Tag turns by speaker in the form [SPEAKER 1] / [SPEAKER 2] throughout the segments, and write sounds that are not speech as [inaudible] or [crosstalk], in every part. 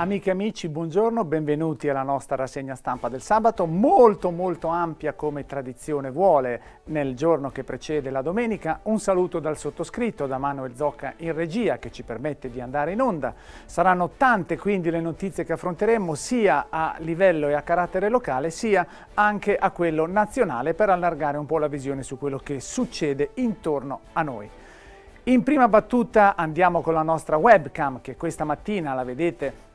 [SPEAKER 1] Amiche e amici, buongiorno, benvenuti alla nostra rassegna stampa del sabato, molto molto ampia come tradizione vuole nel giorno che precede la domenica. Un saluto dal sottoscritto, da Manuel Zocca in regia che ci permette di andare in onda. Saranno tante quindi le notizie che affronteremo sia a livello e a carattere locale sia anche a quello nazionale per allargare un po' la visione su quello che succede intorno a noi. In prima battuta andiamo con la nostra webcam che questa mattina la vedete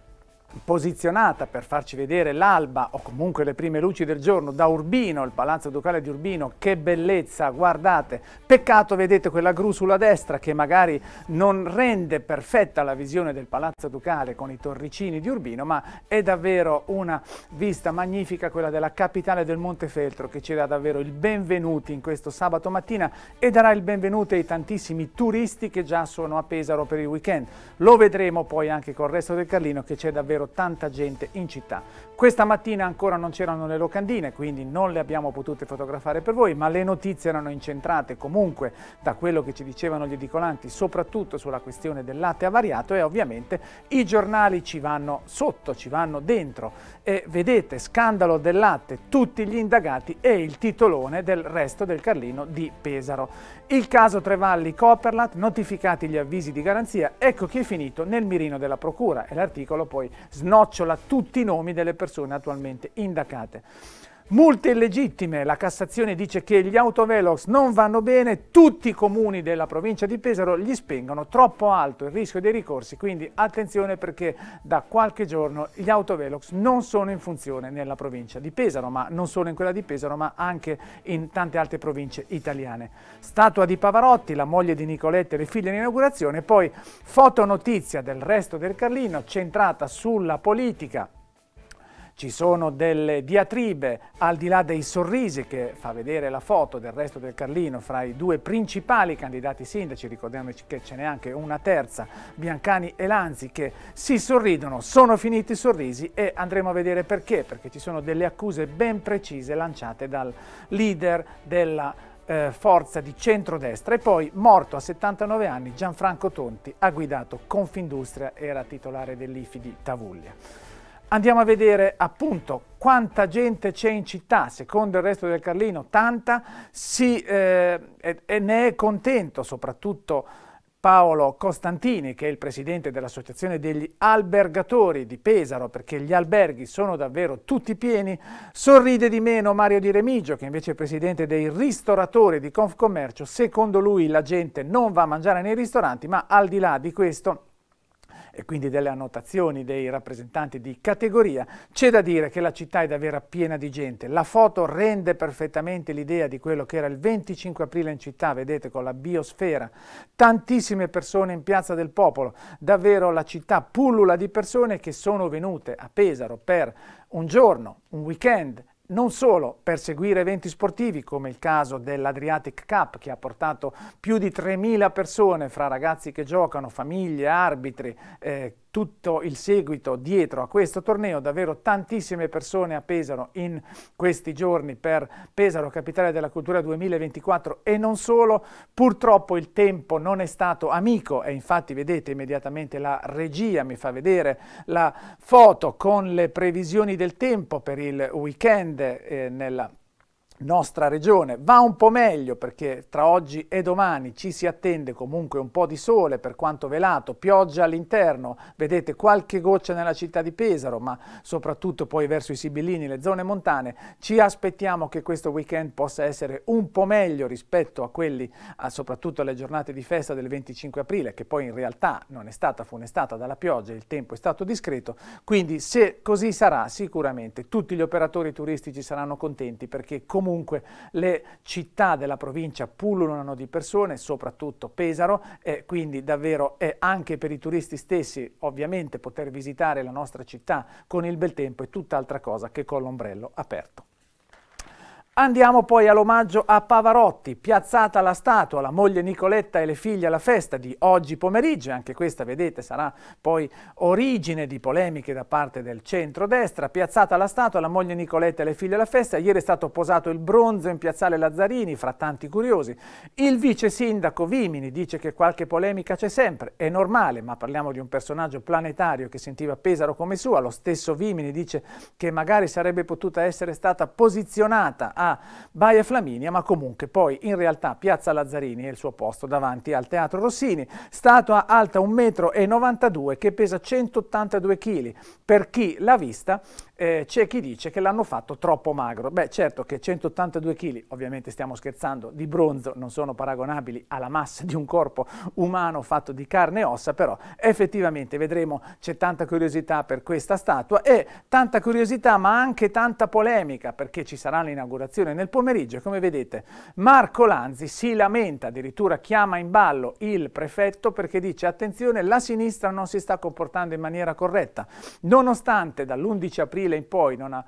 [SPEAKER 1] posizionata per farci vedere l'alba o comunque le prime luci del giorno da Urbino, il palazzo ducale di Urbino, che bellezza, guardate, peccato vedete quella gru sulla destra che magari non rende perfetta la visione del palazzo ducale con i torricini di Urbino, ma è davvero una vista magnifica quella della capitale del Montefeltro che ci dà davvero il benvenuti in questo sabato mattina e darà il benvenuto ai tantissimi turisti che già sono a Pesaro per il weekend. Lo vedremo poi anche con il resto del Carlino che c'è davvero davvero tanta gente in città. Questa mattina ancora non c'erano le locandine, quindi non le abbiamo potute fotografare per voi, ma le notizie erano incentrate comunque da quello che ci dicevano gli edicolanti, soprattutto sulla questione del latte avariato e ovviamente i giornali ci vanno sotto, ci vanno dentro. E vedete, scandalo del latte, tutti gli indagati e il titolone del resto del Carlino di Pesaro. Il caso Trevalli Copperlat, notificati gli avvisi di garanzia, ecco che è finito nel mirino della Procura e l'articolo poi snocciola tutti i nomi delle persone attualmente indagate. Multe illegittime, la Cassazione dice che gli autovelox non vanno bene, tutti i comuni della provincia di Pesaro gli spengono troppo alto il rischio dei ricorsi, quindi attenzione perché da qualche giorno gli autovelox non sono in funzione nella provincia di Pesaro, ma non solo in quella di Pesaro, ma anche in tante altre province italiane. Statua di Pavarotti, la moglie di Nicoletta e le figlie in inaugurazione, poi fotonotizia del resto del Carlino centrata sulla politica ci sono delle diatribe al di là dei sorrisi che fa vedere la foto del resto del Carlino fra i due principali candidati sindaci, ricordiamoci che ce n'è anche una terza, Biancani e Lanzi che si sorridono, sono finiti i sorrisi e andremo a vedere perché, perché ci sono delle accuse ben precise lanciate dal leader della eh, forza di centrodestra e poi morto a 79 anni Gianfranco Tonti ha guidato Confindustria, era titolare dell'IFI di Tavuglia. Andiamo a vedere appunto quanta gente c'è in città, secondo il resto del Carlino tanta, sì, eh, e, e ne è contento soprattutto Paolo Costantini, che è il presidente dell'Associazione degli Albergatori di Pesaro, perché gli alberghi sono davvero tutti pieni, sorride di meno Mario Di Remigio, che invece è presidente dei ristoratori di Confcommercio. Secondo lui la gente non va a mangiare nei ristoranti, ma al di là di questo e quindi delle annotazioni dei rappresentanti di categoria, c'è da dire che la città è davvero piena di gente. La foto rende perfettamente l'idea di quello che era il 25 aprile in città, vedete con la biosfera, tantissime persone in Piazza del Popolo, davvero la città pullula di persone che sono venute a Pesaro per un giorno, un weekend non solo per seguire eventi sportivi come il caso dell'Adriatic Cup che ha portato più di 3.000 persone fra ragazzi che giocano, famiglie, arbitri, eh, tutto il seguito dietro a questo torneo, davvero tantissime persone a Pesaro in questi giorni per Pesaro Capitale della Cultura 2024 e non solo, purtroppo il tempo non è stato amico e infatti vedete immediatamente la regia mi fa vedere la foto con le previsioni del tempo per il weekend eh, nella nostra regione. Va un po' meglio perché tra oggi e domani ci si attende comunque un po' di sole per quanto velato, pioggia all'interno, vedete qualche goccia nella città di Pesaro, ma soprattutto poi verso i Sibillini, le zone montane. Ci aspettiamo che questo weekend possa essere un po' meglio rispetto a quelli, a soprattutto alle giornate di festa del 25 aprile, che poi in realtà non è stata funestata dalla pioggia, il tempo è stato discreto, quindi se così sarà sicuramente tutti gli operatori turistici saranno contenti perché comunque comunque le città della provincia pullulano di persone, soprattutto Pesaro, e quindi davvero è anche per i turisti stessi ovviamente poter visitare la nostra città con il bel tempo è tutt'altra cosa che con l'ombrello aperto. Andiamo poi all'omaggio a Pavarotti, piazzata la statua, la moglie Nicoletta e le figlie alla festa di oggi pomeriggio, anche questa vedete sarà poi origine di polemiche da parte del centrodestra, piazzata la statua, la moglie Nicoletta e le figlie alla festa, ieri è stato posato il bronzo in piazzale Lazzarini fra tanti curiosi, il vice sindaco Vimini dice che qualche polemica c'è sempre, è normale, ma parliamo di un personaggio planetario che sentiva Pesaro come sua, lo stesso Vimini dice che magari sarebbe potuta essere stata posizionata a Baia Flaminia, ma comunque poi in realtà Piazza Lazzarini è il suo posto davanti al Teatro Rossini, statua alta 1,92 m che pesa 182 kg. Per chi l'ha vista eh, c'è chi dice che l'hanno fatto troppo magro. Beh certo che 182 kg, ovviamente stiamo scherzando, di bronzo non sono paragonabili alla massa di un corpo umano fatto di carne e ossa, però effettivamente vedremo c'è tanta curiosità per questa statua e tanta curiosità ma anche tanta polemica perché ci sarà l'inaugurazione manifestazione nel pomeriggio come vedete Marco Lanzi si lamenta, addirittura chiama in ballo il prefetto perché dice attenzione la sinistra non si sta comportando in maniera corretta, nonostante dall'11 aprile in poi non ha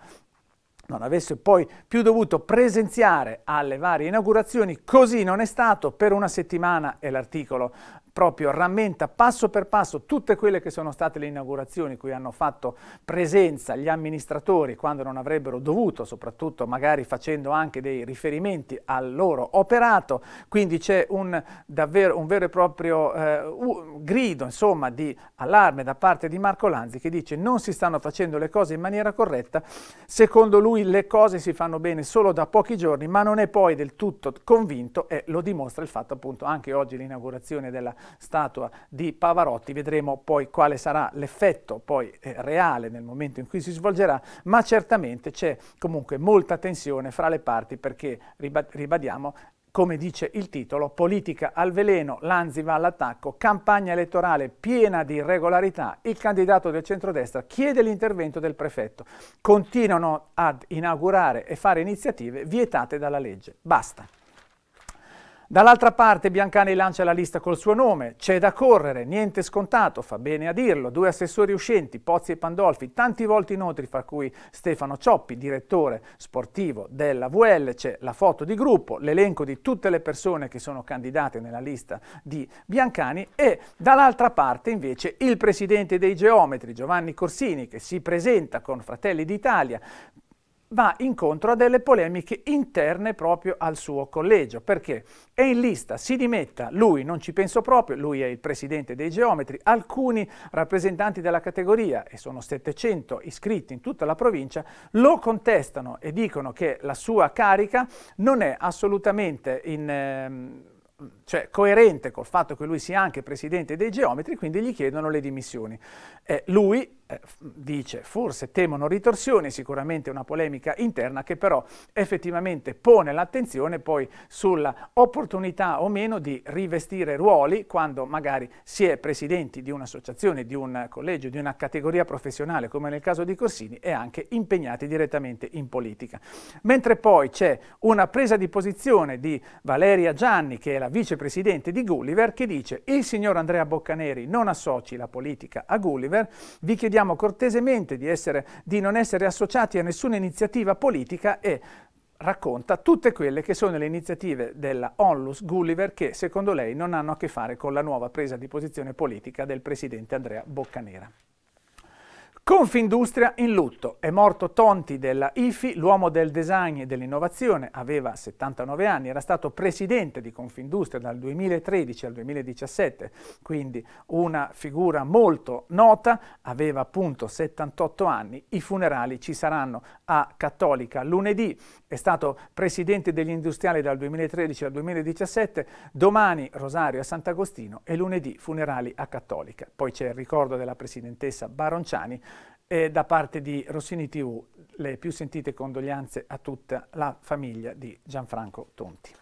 [SPEAKER 1] non avesse poi più dovuto presenziare alle varie inaugurazioni, così non è stato per una settimana, è l'articolo proprio rammenta passo per passo tutte quelle che sono state le inaugurazioni cui hanno fatto presenza gli amministratori quando non avrebbero dovuto, soprattutto magari facendo anche dei riferimenti al loro operato, quindi c'è un, davvero, un vero e proprio eh, grido insomma, di allarme da parte di Marco Lanzi che dice non si stanno facendo le cose in maniera corretta, secondo lui le cose si fanno bene solo da pochi giorni ma non è poi del tutto convinto e lo dimostra il fatto appunto anche oggi l'inaugurazione della statua di Pavarotti, vedremo poi quale sarà l'effetto poi eh, reale nel momento in cui si svolgerà, ma certamente c'è comunque molta tensione fra le parti perché, ribadiamo, come dice il titolo, politica al veleno, Lanzi va all'attacco, campagna elettorale piena di irregolarità, il candidato del centrodestra chiede l'intervento del prefetto, continuano ad inaugurare e fare iniziative vietate dalla legge. Basta. Dall'altra parte Biancani lancia la lista col suo nome, c'è da correre, niente scontato, fa bene a dirlo, due assessori uscenti, Pozzi e Pandolfi, tanti volti noti fra cui Stefano Cioppi, direttore sportivo della VL, c'è la foto di gruppo, l'elenco di tutte le persone che sono candidate nella lista di Biancani e dall'altra parte invece il presidente dei geometri Giovanni Corsini che si presenta con Fratelli d'Italia va incontro a delle polemiche interne proprio al suo collegio, perché è in lista, si dimetta, lui non ci penso proprio, lui è il presidente dei geometri, alcuni rappresentanti della categoria, e sono 700 iscritti in tutta la provincia, lo contestano e dicono che la sua carica non è assolutamente in... Ehm, cioè coerente col fatto che lui sia anche presidente dei geometri, quindi gli chiedono le dimissioni. Eh, lui eh, dice forse temono ritorsioni, sicuramente una polemica interna che però effettivamente pone l'attenzione poi sulla opportunità o meno di rivestire ruoli quando magari si è presidenti di un'associazione, di un collegio, di una categoria professionale come nel caso di Corsini e anche impegnati direttamente in politica. Mentre poi c'è una presa di posizione di Valeria Gianni che è la vicepresidente di Gulliver che dice il signor Andrea Boccaneri non associ la politica a Gulliver, vi chiediamo chiediamo cortesemente di, essere, di non essere associati a nessuna iniziativa politica e racconta tutte quelle che sono le iniziative della Onlus Gulliver che secondo lei non hanno a che fare con la nuova presa di posizione politica del presidente Andrea Boccanera. Confindustria in lutto. È morto Tonti della IFI, l'uomo del design e dell'innovazione, aveva 79 anni, era stato presidente di Confindustria dal 2013 al 2017, quindi una figura molto nota, aveva appunto 78 anni, i funerali ci saranno a Cattolica lunedì, è stato presidente degli industriali dal 2013 al 2017, domani Rosario a Sant'Agostino e lunedì funerali a Cattolica. Poi c'è il ricordo della presidentessa Baronciani eh, da parte di Rossini TV le più sentite condoglianze a tutta la famiglia di Gianfranco Tonti.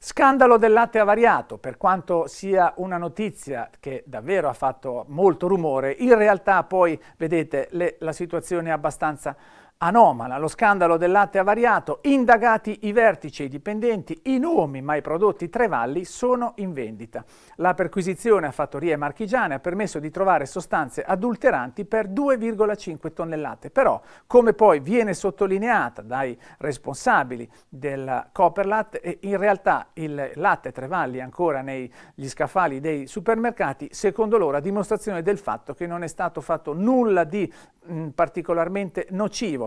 [SPEAKER 1] Scandalo del latte avariato, per quanto sia una notizia che davvero ha fatto molto rumore, in realtà poi, vedete, le, la situazione è abbastanza Anomala, lo scandalo del latte avariato, indagati i vertici e i dipendenti, i nomi ma i prodotti Trevalli sono in vendita. La perquisizione a fattorie marchigiane ha permesso di trovare sostanze adulteranti per 2,5 tonnellate, però come poi viene sottolineata dai responsabili del Coperlat, eh, in realtà il latte Trevalli è ancora negli scaffali dei supermercati, secondo loro a dimostrazione del fatto che non è stato fatto nulla di mh, particolarmente nocivo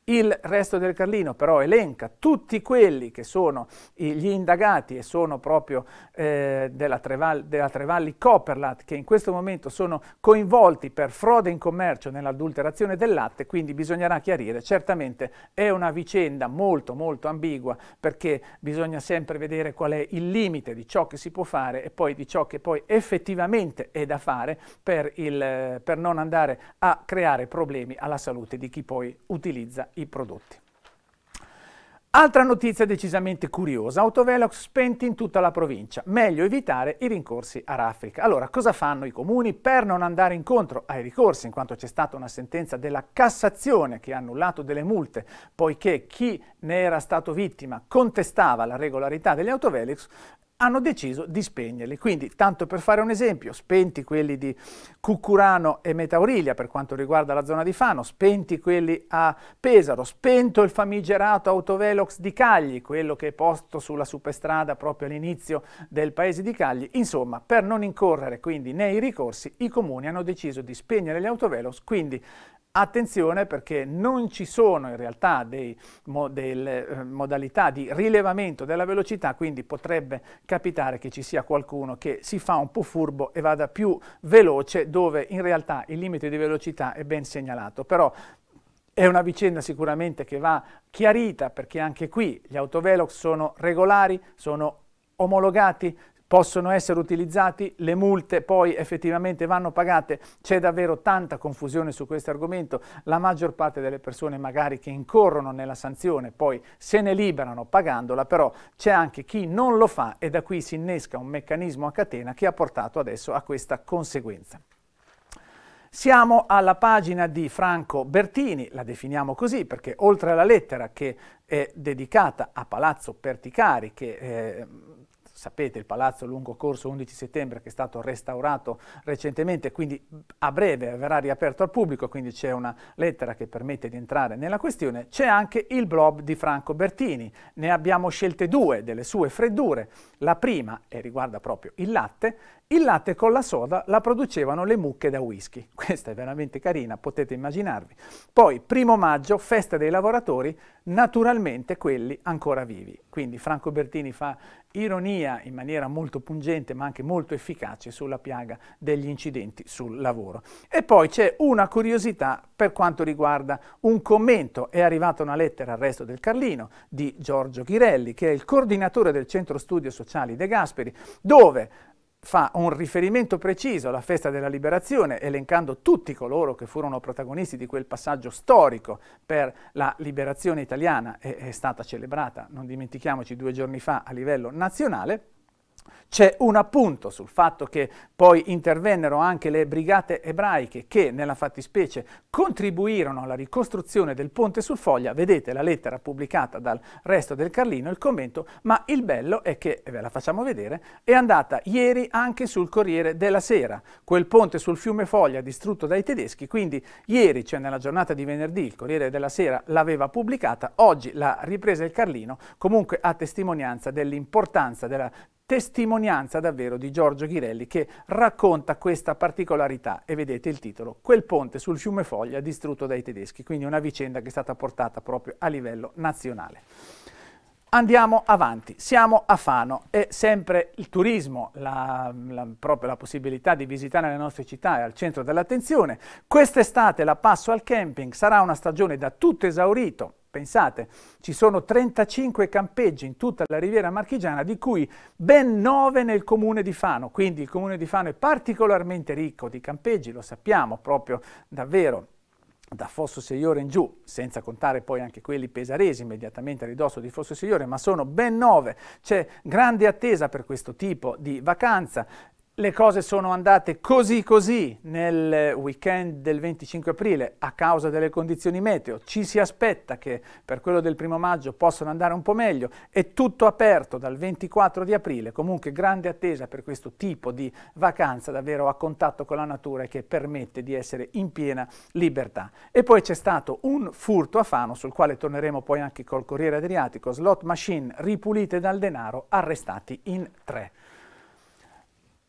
[SPEAKER 1] Il resto del Carlino però elenca tutti quelli che sono gli indagati e sono proprio eh, della, Treval, della, Trevalli Copperlat che in questo momento sono coinvolti per frode in commercio nell'adulterazione del latte, quindi bisognerà chiarire. Certamente è una vicenda molto molto ambigua perché bisogna sempre vedere qual è il limite di ciò che si può fare e poi di ciò che poi effettivamente è da fare per, il, per non andare a creare problemi alla salute di chi poi utilizza i prodotti. Altra notizia decisamente curiosa, autovelox spenti in tutta la provincia, meglio evitare i rincorsi a raffica. Allora, cosa fanno i comuni per non andare incontro ai ricorsi, in quanto c'è stata una sentenza della Cassazione che ha annullato delle multe, poiché chi ne era stato vittima contestava la regolarità degli autovelox, hanno deciso di spegnerli. Quindi, tanto per fare un esempio, spenti quelli di Cucurano e Metaurilia per quanto riguarda la zona di Fano, spenti quelli a Pesaro, spento il famigerato autovelox di Cagli, quello che è posto sulla superstrada proprio all'inizio del paese di Cagli. Insomma, per non incorrere quindi nei ricorsi, i comuni hanno deciso di spegnere gli autovelox, quindi Attenzione perché non ci sono in realtà dei, mo, delle eh, modalità di rilevamento della velocità, quindi potrebbe capitare che ci sia qualcuno che si fa un po' furbo e vada più veloce dove in realtà il limite di velocità è ben segnalato. Però è una vicenda sicuramente che va chiarita perché anche qui gli autovelox sono regolari, sono omologati, possono essere utilizzati, le multe poi effettivamente vanno pagate, c'è davvero tanta confusione su questo argomento, la maggior parte delle persone magari che incorrono nella sanzione poi se ne liberano pagandola, però c'è anche chi non lo fa e da qui si innesca un meccanismo a catena che ha portato adesso a questa conseguenza. Siamo alla pagina di Franco Bertini, la definiamo così perché oltre alla lettera che è dedicata a Palazzo Perticari, che eh, sapete, il Palazzo Lungo Corso 11 settembre che è stato restaurato recentemente, quindi a breve verrà riaperto al pubblico, quindi c'è una lettera che permette di entrare nella questione. C'è anche il blob di Franco Bertini, ne abbiamo scelte due delle sue freddure. La prima riguarda proprio il latte il latte con la soda la producevano le mucche da whisky. [laughs] Questa è veramente carina, potete immaginarvi. Poi, primo maggio, festa dei lavoratori, naturalmente quelli ancora vivi. Quindi Franco Bertini fa ironia in maniera molto pungente ma anche molto efficace sulla piaga degli incidenti sul lavoro. E poi c'è una curiosità per quanto riguarda un commento. È arrivata una lettera al resto del Carlino di Giorgio Ghirelli, che è il coordinatore del Centro Studio Sociali De Gasperi, dove fa un riferimento preciso alla festa della liberazione, elencando tutti coloro che furono protagonisti di quel passaggio storico per la liberazione italiana, e è stata celebrata, non dimentichiamoci, due giorni fa a livello nazionale, c'è un appunto sul fatto che poi intervennero anche le brigate ebraiche che nella fattispecie contribuirono alla ricostruzione del ponte sul Foglia, vedete la lettera pubblicata dal resto del Carlino, il commento, ma il bello è che, ve la facciamo vedere, è andata ieri anche sul Corriere della Sera, quel ponte sul fiume Foglia distrutto dai tedeschi, quindi ieri, cioè nella giornata di venerdì, il Corriere della Sera l'aveva pubblicata, oggi l'ha ripresa il Carlino, comunque a testimonianza dell'importanza della testimonianza davvero di Giorgio Ghirelli che racconta questa particolarità e vedete il titolo Quel ponte sul fiume Foglia distrutto dai tedeschi, quindi una vicenda che è stata portata proprio a livello nazionale. Andiamo avanti, siamo a Fano e sempre il turismo, la, la, proprio la possibilità di visitare le nostre città è al centro dell'attenzione. Quest'estate la passo al camping sarà una stagione da tutto esaurito Pensate, ci sono 35 campeggi in tutta la riviera marchigiana, di cui ben 9 nel comune di Fano. Quindi il comune di Fano è particolarmente ricco di campeggi, lo sappiamo proprio davvero da Fosso Seiore in giù, senza contare poi anche quelli pesaresi immediatamente a ridosso di Fosso Seiore, ma sono ben 9. C'è grande attesa per questo tipo di vacanza le cose sono andate così così nel weekend del 25 aprile a causa delle condizioni meteo. Ci si aspetta che per quello del primo maggio possano andare un po' meglio. È tutto aperto dal 24 di aprile. Comunque grande attesa per questo tipo di vacanza davvero a contatto con la natura e che permette di essere in piena libertà. E poi c'è stato un furto a Fano sul quale torneremo poi anche col Corriere Adriatico. Slot machine ripulite dal denaro, arrestati in tre.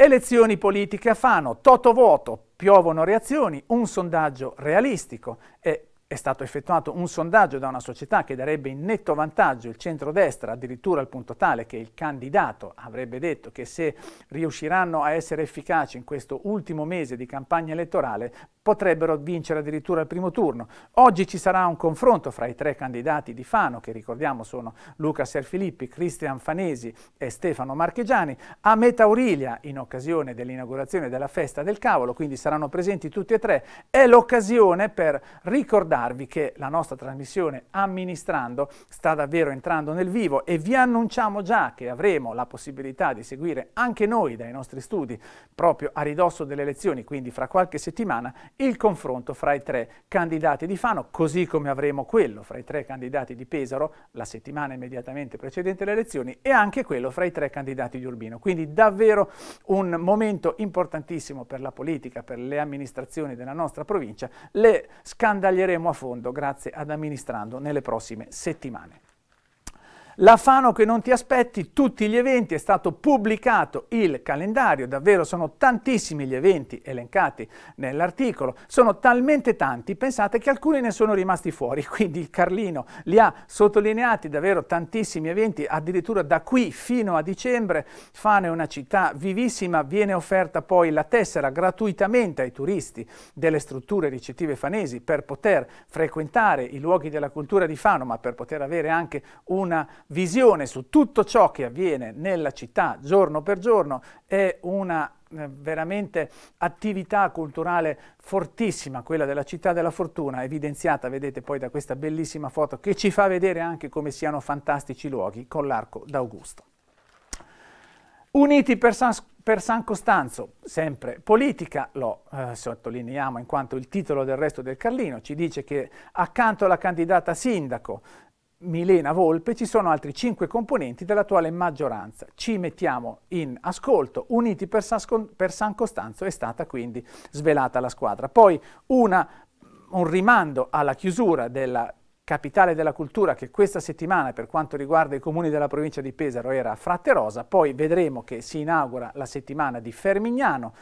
[SPEAKER 1] Elezioni politiche a Fano, toto vuoto, piovono reazioni, un sondaggio realistico e è stato effettuato un sondaggio da una società che darebbe in netto vantaggio il centrodestra, addirittura al punto tale che il candidato avrebbe detto che se riusciranno a essere efficaci in questo ultimo mese di campagna elettorale potrebbero vincere addirittura il primo turno. Oggi ci sarà un confronto fra i tre candidati di Fano, che ricordiamo sono Luca Serfilippi, Cristian Fanesi e Stefano Marchegiani, a Metaurilia in occasione dell'inaugurazione della festa del cavolo, quindi saranno presenti tutti e tre. È l'occasione per ricordare ricordarvi che la nostra trasmissione Amministrando sta davvero entrando nel vivo e vi annunciamo già che avremo la possibilità di seguire anche noi dai nostri studi, proprio a ridosso delle elezioni, quindi fra qualche settimana, il confronto fra i tre candidati di Fano, così come avremo quello fra i tre candidati di Pesaro la settimana immediatamente precedente le elezioni e anche quello fra i tre candidati di Urbino. Quindi davvero un momento importantissimo per la politica, per le amministrazioni della nostra provincia. Le scandaglieremo a a fondo grazie ad Amministrando nelle prossime settimane. La Fano che non ti aspetti, tutti gli eventi, è stato pubblicato il calendario, davvero sono tantissimi gli eventi elencati nell'articolo, sono talmente tanti, pensate che alcuni ne sono rimasti fuori, [laughs] quindi il Carlino li ha sottolineati davvero tantissimi eventi, addirittura da qui fino a dicembre Fano è una città vivissima, viene offerta poi la tessera gratuitamente ai turisti delle strutture ricettive fanesi per poter frequentare i luoghi della cultura di Fano, ma per poter avere anche una visione su tutto ciò che avviene nella città giorno per giorno è una eh, veramente attività culturale fortissima, quella della città della fortuna, evidenziata, vedete poi da questa bellissima foto che ci fa vedere anche come siano fantastici luoghi con l'arco d'Augusto. Uniti per San, per San, Costanzo, sempre politica, lo eh, sottolineiamo in quanto il titolo del resto del Carlino ci dice che accanto alla candidata sindaco Milena Volpe ci sono altri cinque componenti dell'attuale maggioranza. Ci mettiamo in ascolto, uniti per San, per San Costanzo è stata quindi svelata la squadra. Poi una, un rimando alla chiusura della capitale della cultura che questa settimana per quanto riguarda i comuni della provincia di Pesaro era Fratterosa, poi vedremo che si inaugura la settimana di Fermignano.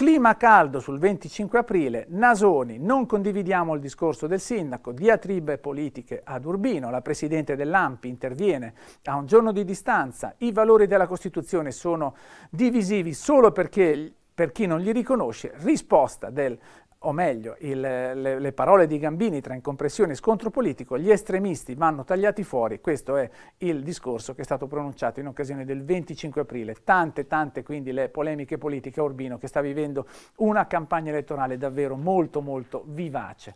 [SPEAKER 1] Clima caldo sul 25 aprile, Nasoni, non condividiamo il discorso del sindaco, diatribe politiche ad Urbino, la presidente dell'AMPI interviene a un giorno di distanza, i valori della Costituzione sono divisivi solo perché per chi non li riconosce, risposta del o meglio, il, le, le, parole di Gambini tra incompressione e scontro politico, gli estremisti vanno tagliati fuori, questo è il discorso che è stato pronunciato in occasione del 25 aprile, tante tante quindi le polemiche politiche a Urbino che sta vivendo una campagna elettorale davvero molto molto vivace.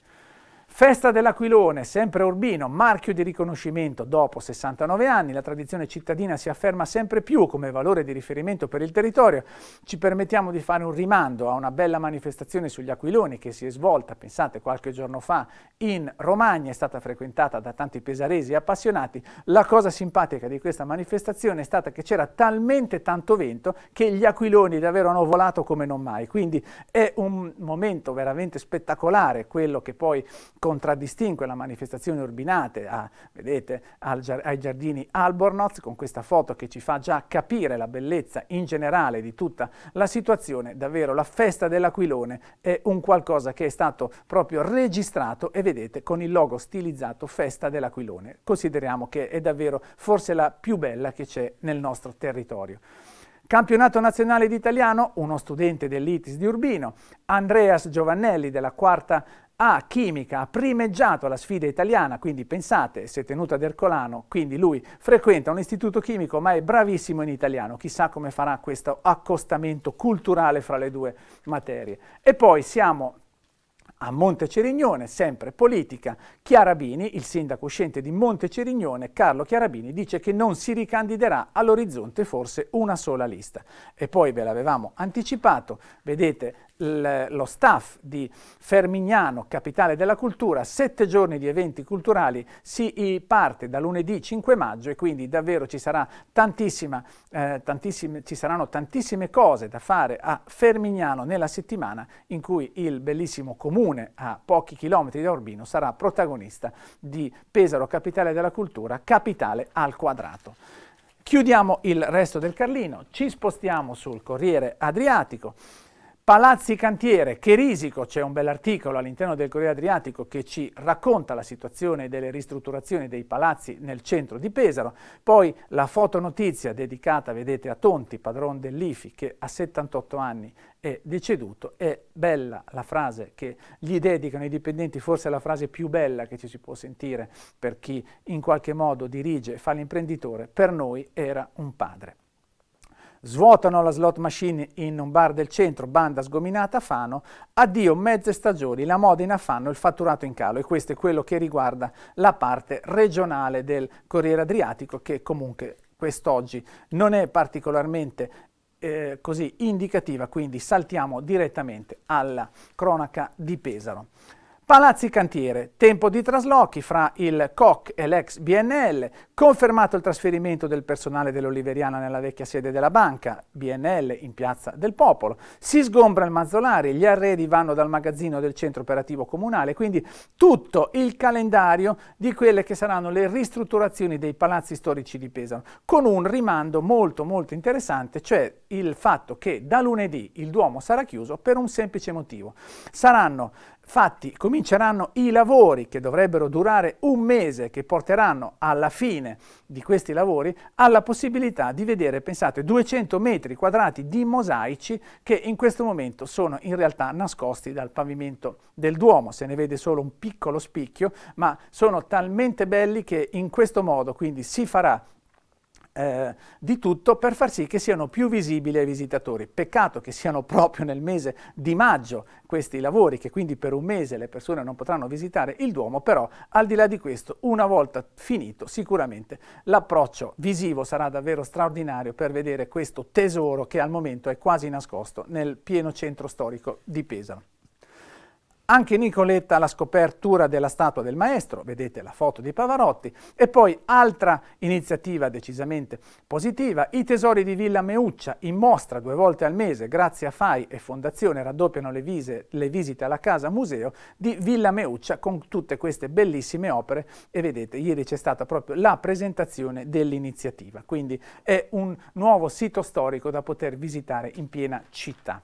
[SPEAKER 1] Festa dell'Aquilone, sempre Urbino, marchio di riconoscimento dopo 69 anni, la tradizione cittadina si afferma sempre più come valore di riferimento per il territorio. Ci permettiamo di fare un rimando a una bella manifestazione sugli Aquiloni che si è svolta, pensate, qualche giorno fa in Romagna, è stata frequentata da tanti pesaresi e appassionati. La cosa simpatica di questa manifestazione è stata che c'era talmente tanto vento che gli Aquiloni davvero hanno volato come non mai. Quindi è un momento veramente spettacolare quello che poi contraddistingue la manifestazione Urbinate, a, vedete, al, ai giardini Albornoz, con questa foto che ci fa già capire la bellezza in generale di tutta la situazione, davvero la festa dell'Aquilone è un qualcosa che è stato proprio registrato e vedete con il logo stilizzato Festa dell'Aquilone. Consideriamo che è davvero forse la più bella che c'è nel nostro territorio. Campionato nazionale di italiano, uno studente dell'ITIS di Urbino, Andreas Giovannelli della quarta a chimica ha primeggiato la sfida italiana, quindi pensate, si è tenuta ad Ercolano, quindi lui frequenta un istituto chimico ma è bravissimo in italiano, chissà come farà questo accostamento culturale fra le due materie. E poi siamo a Monte Cerignone, sempre politica, Chiarabini, il sindaco uscente di Monte Cerignone, Carlo Chiarabini, dice che non si ricandiderà all'orizzonte forse una sola lista. E poi ve l'avevamo anticipato, vedete lo staff di Fermignano, capitale della cultura, sette giorni di eventi culturali, si parte da lunedì 5 maggio e quindi davvero ci, sarà eh, ci saranno tantissime cose da fare a Fermignano nella settimana in cui il bellissimo comune a pochi chilometri da Urbino sarà protagonista di Pesaro, capitale della cultura, capitale al quadrato. Chiudiamo il resto del Carlino, ci spostiamo sul Corriere Adriatico. Palazzi Cantiere, che risico, c'è un bell'articolo all'interno del Corriere Adriatico che ci racconta la situazione delle ristrutturazioni dei palazzi nel centro di Pesaro, poi la fotonotizia dedicata, vedete, a Tonti, padron dell'IFI, che a 78 anni è deceduto, è bella la frase che gli dedicano i dipendenti, forse la frase più bella che ci si può sentire per chi in qualche modo dirige e fa l'imprenditore, per noi era un padre. Svuotano la slot machine in un bar del centro, banda sgominata a Fano, addio mezze stagioni, la moda in affanno, il fatturato in calo e questo è quello che riguarda la parte regionale del Corriere Adriatico che comunque quest'oggi non è particolarmente eh, così indicativa, quindi saltiamo direttamente alla cronaca di Pesaro. Palazzi Cantiere, tempo di traslochi fra il COC e l'ex BNL, confermato il trasferimento del personale dell'Oliveriana nella vecchia sede della banca, BNL in Piazza del Popolo, si sgombra il Mazzolari, gli arredi vanno dal magazzino del centro operativo comunale, quindi tutto il calendario di quelle che saranno le ristrutturazioni dei palazzi storici di Pesaro, con un rimando molto molto interessante, cioè il fatto che da lunedì il Duomo sarà chiuso per un semplice motivo. Saranno Infatti cominceranno i lavori che dovrebbero durare un mese, che porteranno alla fine di questi lavori alla possibilità di vedere, pensate, 200 metri quadrati di mosaici che in questo momento sono in realtà nascosti dal pavimento del Duomo. Se ne vede solo un piccolo spicchio, ma sono talmente belli che in questo modo quindi si farà eh, di tutto per far sì che siano più visibili ai visitatori. Peccato che siano [laughs] proprio nel mese di maggio questi lavori, che quindi per un mese le persone non potranno visitare il Duomo, però al di là di questo, una volta finito, sicuramente l'approccio visivo sarà davvero straordinario per vedere questo tesoro che al momento è quasi nascosto nel pieno centro storico di Pesaro. Anche Nicoletta la scopertura della statua del maestro, vedete la foto di Pavarotti, e poi altra iniziativa decisamente positiva, i tesori di Villa Meuccia in mostra due volte al mese, grazie a FAI e Fondazione raddoppiano le, vise, le visite alla casa museo di Villa Meuccia con tutte queste bellissime opere e vedete ieri c'è stata proprio la presentazione dell'iniziativa, quindi è un nuovo sito storico da poter visitare in piena città.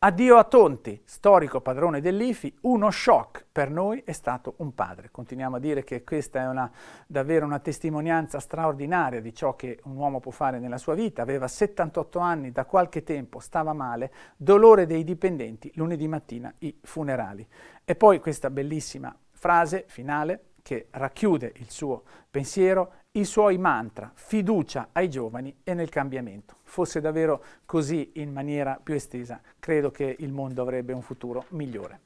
[SPEAKER 1] Addio a Tonti, storico padrone dell'IFI, uno shock per noi è stato un padre. Continuiamo a dire che questa è una, davvero una testimonianza straordinaria di ciò che un uomo può fare nella sua vita. Aveva 78 anni, da qualche tempo stava male, dolore dei dipendenti, lunedì mattina i funerali. E poi questa bellissima frase finale che racchiude il suo pensiero, i suoi mantra, fiducia ai giovani e nel cambiamento. Fosse davvero così in maniera più estesa, credo che il mondo avrebbe un futuro migliore.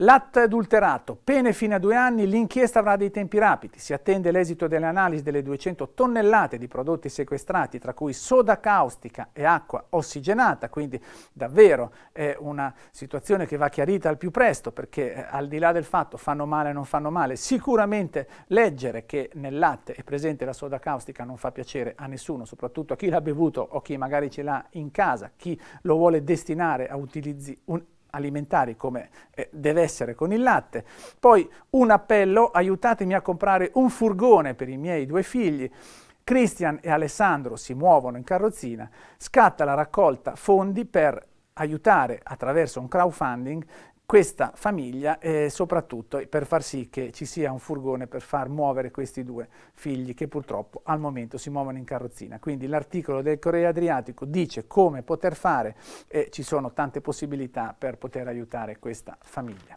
[SPEAKER 1] Latte adulterato, pene fino a due anni, l'inchiesta avrà dei tempi rapidi. Si attende l'esito delle analisi delle 200 tonnellate di prodotti sequestrati, tra cui soda caustica e acqua ossigenata, quindi davvero è una situazione che va chiarita al più presto, perché eh, al di là del fatto fanno male o non fanno male, sicuramente leggere che nel latte è presente la soda caustica non fa piacere a nessuno, soprattutto a chi l'ha bevuto o chi magari ce l'ha in casa, chi lo vuole destinare a utilizzi, un, alimentari come eh, deve essere con il latte. Poi un appello, aiutatemi a comprare un furgone per i miei due figli. Christian e Alessandro si muovono in carrozzina, scatta la raccolta fondi per aiutare attraverso un crowdfunding questa famiglia eh, soprattutto per far sì che ci sia un furgone per far muovere questi due figli che purtroppo al momento si muovono in carrozzina. Quindi l'articolo del Corriere Adriatico dice come poter fare e ci sono tante possibilità per poter aiutare questa famiglia.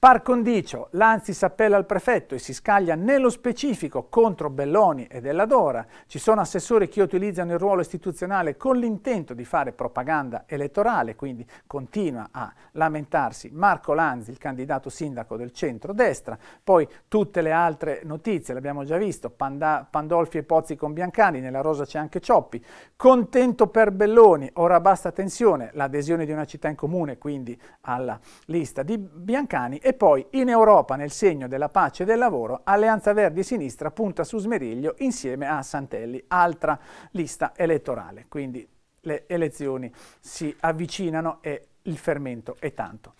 [SPEAKER 1] Par condicio, l'Anzi s'appella al prefetto e si scaglia nello specifico contro Belloni e Della Dora. Ci sono assessori che utilizzano il ruolo istituzionale con l'intento di fare propaganda elettorale, quindi continua a lamentarsi Marco Lanzi, il candidato sindaco del centro-destra. Poi tutte le altre notizie, l'abbiamo già visto, Panda, Pandolfi e Pozzi con Biancani, nella rosa c'è anche Cioppi. Contento per Belloni, ora basta tensione, l'adesione di una città in comune, quindi alla lista di Biancani e poi in Europa nel segno della pace e del lavoro, Alleanza Verdi Sinistra punta su Smeriglio insieme a Santelli, altra lista elettorale. Quindi le elezioni si avvicinano e il fermento è tanto.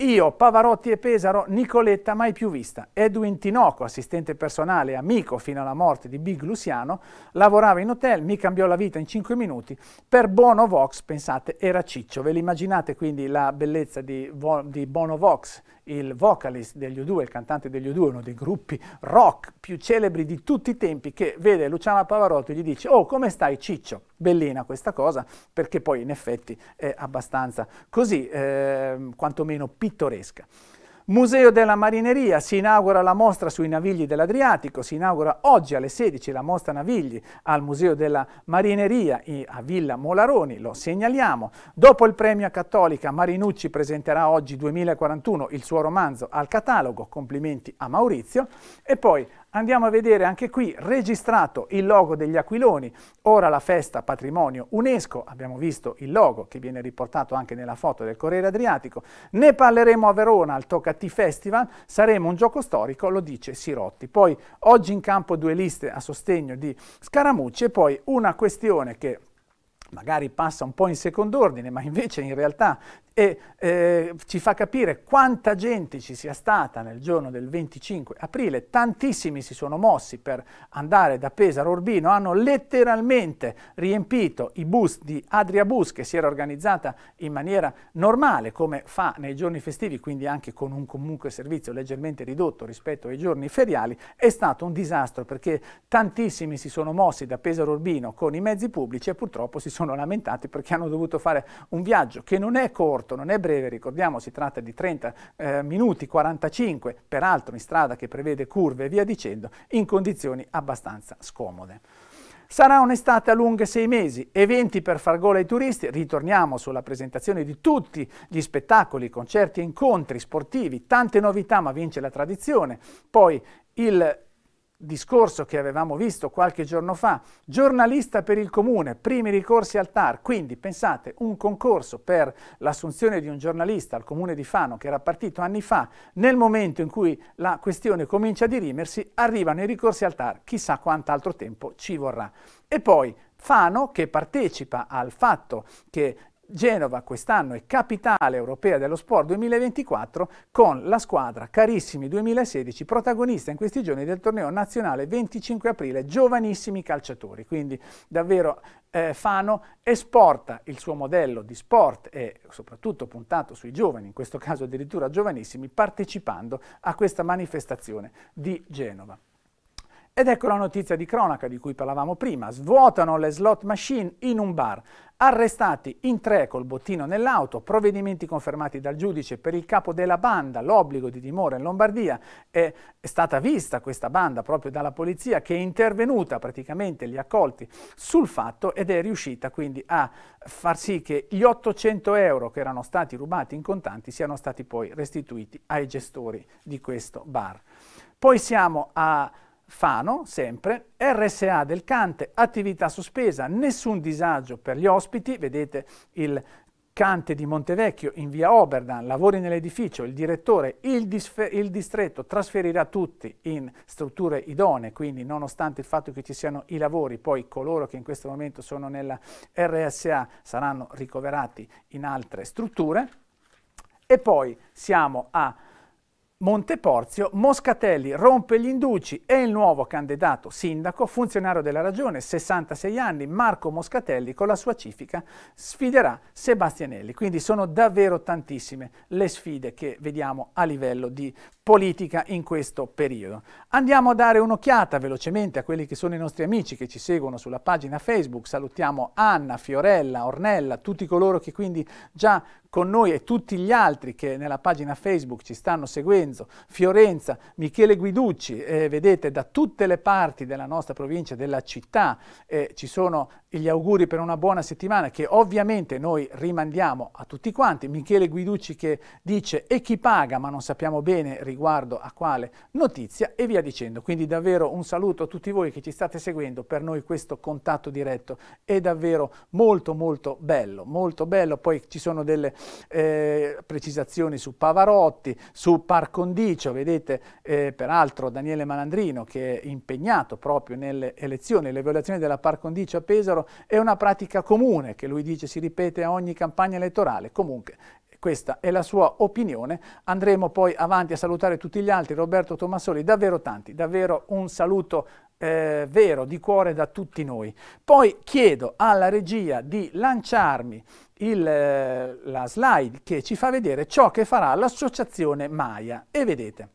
[SPEAKER 1] Io, Pavarotti e Pesaro, Nicoletta mai più vista. Edwin Tinoco, assistente personale e amico fino alla morte di Big Luciano, lavorava in hotel, mi cambiò la vita in 5 minuti. Per Bono Vox, pensate, era Ciccio. Ve l'immaginate quindi la bellezza di, di Bono Vox, il vocalist degli U2, il cantante degli U2, uno dei gruppi rock più celebri di tutti i tempi, che vede Luciano Pavarotti e gli dice «Oh, come stai Ciccio?» Bellina questa cosa, perché poi in effetti è abbastanza così, eh, quantomeno più pittoresca. Museo della Marineria, si inaugura la mostra sui navigli dell'Adriatico, si inaugura oggi alle 16 la mostra navigli al Museo della Marineria a Villa Molaroni, lo segnaliamo. Dopo il premio a Cattolica, Marinucci presenterà oggi 2041 il suo romanzo al catalogo, complimenti a Maurizio. E poi andiamo a vedere anche qui registrato il logo degli aquiloni, ora la festa patrimonio UNESCO, abbiamo visto il logo che viene riportato anche nella foto del Corriere Adriatico, ne parleremo a Verona al Toccati Festival, saremo un gioco storico, lo dice Sirotti. Poi oggi in campo due liste a sostegno di Scaramucci e poi una questione che magari passa un po' in secondo ordine, ma invece in realtà e eh, ci fa capire quanta gente ci sia stata nel giorno del 25 aprile, tantissimi si sono mossi per andare da Pesaro a Urbino, hanno letteralmente riempito i bus di Adria Bus che si era organizzata in maniera normale come fa nei giorni festivi, quindi anche con un comunque servizio leggermente ridotto rispetto ai giorni feriali, è stato un disastro perché tantissimi si sono mossi da Pesaro a Urbino con i mezzi pubblici e purtroppo si sono lamentati perché hanno dovuto fare un viaggio che non è corto, corto, non è breve, ricordiamo si tratta di 30 eh, minuti 45, peraltro in strada che prevede curve e via dicendo, in condizioni abbastanza scomode. Sarà un'estate a lunghe sei mesi, eventi per far gola ai turisti, ritorniamo sulla presentazione di tutti gli spettacoli, concerti e incontri sportivi, tante novità ma vince la tradizione, poi il discorso che avevamo visto qualche giorno fa, giornalista per il comune, primi ricorsi al TAR, quindi pensate un concorso per l'assunzione di un giornalista al comune di Fano che era partito anni fa, nel momento in cui la questione comincia a dirimersi arrivano i ricorsi al TAR, chissà quant'altro tempo ci vorrà. E poi Fano che partecipa al fatto che Genova quest'anno è capitale europea dello sport 2024 con la squadra Carissimi 2016, protagonista in questi giorni del torneo nazionale 25 aprile, giovanissimi calciatori. Quindi davvero eh, Fano esporta il suo modello di sport e soprattutto puntato sui giovani, in questo caso addirittura giovanissimi, partecipando a questa manifestazione di Genova. Ed ecco la notizia di cronaca di cui parlavamo prima. Svuotano le slot machine in un bar. Arrestati in tre col bottino nell'auto, provvedimenti confermati dal giudice per il capo della banda, l'obbligo di dimora in Lombardia. È, stata vista questa banda proprio dalla polizia che è intervenuta praticamente li ha accolti sul fatto ed è riuscita quindi a far sì che gli 800 euro che erano stati rubati in contanti siano stati poi restituiti ai gestori di questo bar. Poi siamo a Fano, sempre, RSA del Cante, attività sospesa, nessun disagio per gli ospiti, vedete il Cante di Montevecchio in via Oberdan, lavori nell'edificio, il direttore, il, il, distretto trasferirà tutti in strutture idonee, quindi nonostante il fatto che ci siano i lavori, poi coloro che in questo momento sono nella RSA saranno ricoverati in altre strutture. E poi siamo a Monteporzio, Moscatelli rompe gli induci e il nuovo candidato sindaco, funzionario della Ragione, 66 anni, Marco Moscatelli, con la sua cifica sfiderà Sebastianelli. Quindi sono davvero tantissime le sfide che vediamo a livello di politica in questo periodo. Andiamo a dare un'occhiata velocemente a quelli che sono i nostri amici che ci seguono sulla pagina Facebook. Salutiamo Anna, Fiorella, Ornella, tutti coloro che quindi già con noi e tutti gli altri che nella pagina Facebook ci stanno seguendo. Fiorenza, Michele Guiducci, eh, vedete da tutte le parti della nostra provincia, della città, eh, ci sono gli auguri per una buona settimana che ovviamente noi rimandiamo a tutti quanti. Michele Guiducci che dice e chi paga ma non sappiamo bene riguardo a quale notizia e via dicendo. Quindi davvero un saluto a tutti voi che ci state seguendo. Per noi questo contatto diretto è davvero molto molto bello, molto bello. Poi ci sono delle eh, precisazioni su Pavarotti, su Parcondicio, vedete eh, peraltro Daniele Malandrino che è impegnato proprio nelle elezioni, le violazioni della Parcondicio a Pesaro è una pratica comune che lui dice si ripete a ogni campagna elettorale. Comunque questa è la sua opinione. Andremo poi avanti a salutare tutti gli altri, Roberto Tommasoli, davvero tanti, davvero un saluto eh, vero, di cuore da tutti noi. Poi chiedo alla regia di lanciarmi il, eh, la slide che ci fa vedere ciò che farà l'associazione Maia e vedete.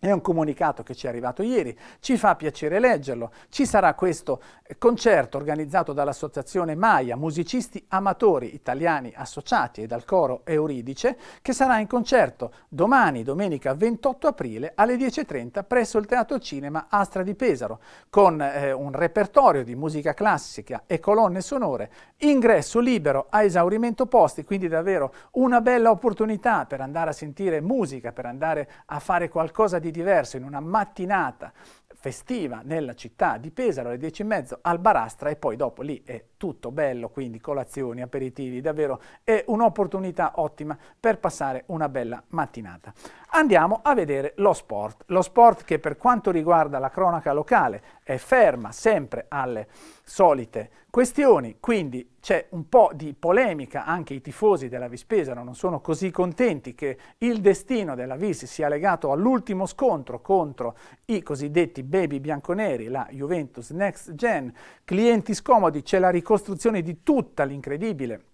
[SPEAKER 1] È un comunicato che ci è arrivato ieri, ci fa piacere leggerlo. Ci sarà questo eh, concerto organizzato dall'associazione Maia, musicisti amatori italiani associati e dal coro Euridice, che sarà in concerto domani, domenica 28 aprile alle 10.30 presso il Teatro Cinema Astra di Pesaro, con eh, un repertorio di musica classica e colonne sonore, ingresso libero a esaurimento posti, quindi davvero una bella opportunità per andare a sentire musica, per andare a fare qualcosa di di diverso in una mattinata festiva nella città di Pesaro alle 10 e mezzo al Barastra e poi dopo lì è tutto bello, quindi colazioni, aperitivi, davvero è un'opportunità ottima per passare una bella mattinata andiamo a vedere lo sport. Lo sport che per quanto riguarda la cronaca locale è ferma sempre alle solite questioni, quindi c'è un po' di polemica, anche i tifosi della Vispesaro non sono così contenti che il destino della Vis sia legato all'ultimo scontro contro i cosiddetti baby bianconeri, la Juventus Next Gen. Clienti scomodi, c'è la ricostruzione di tutta l'incredibile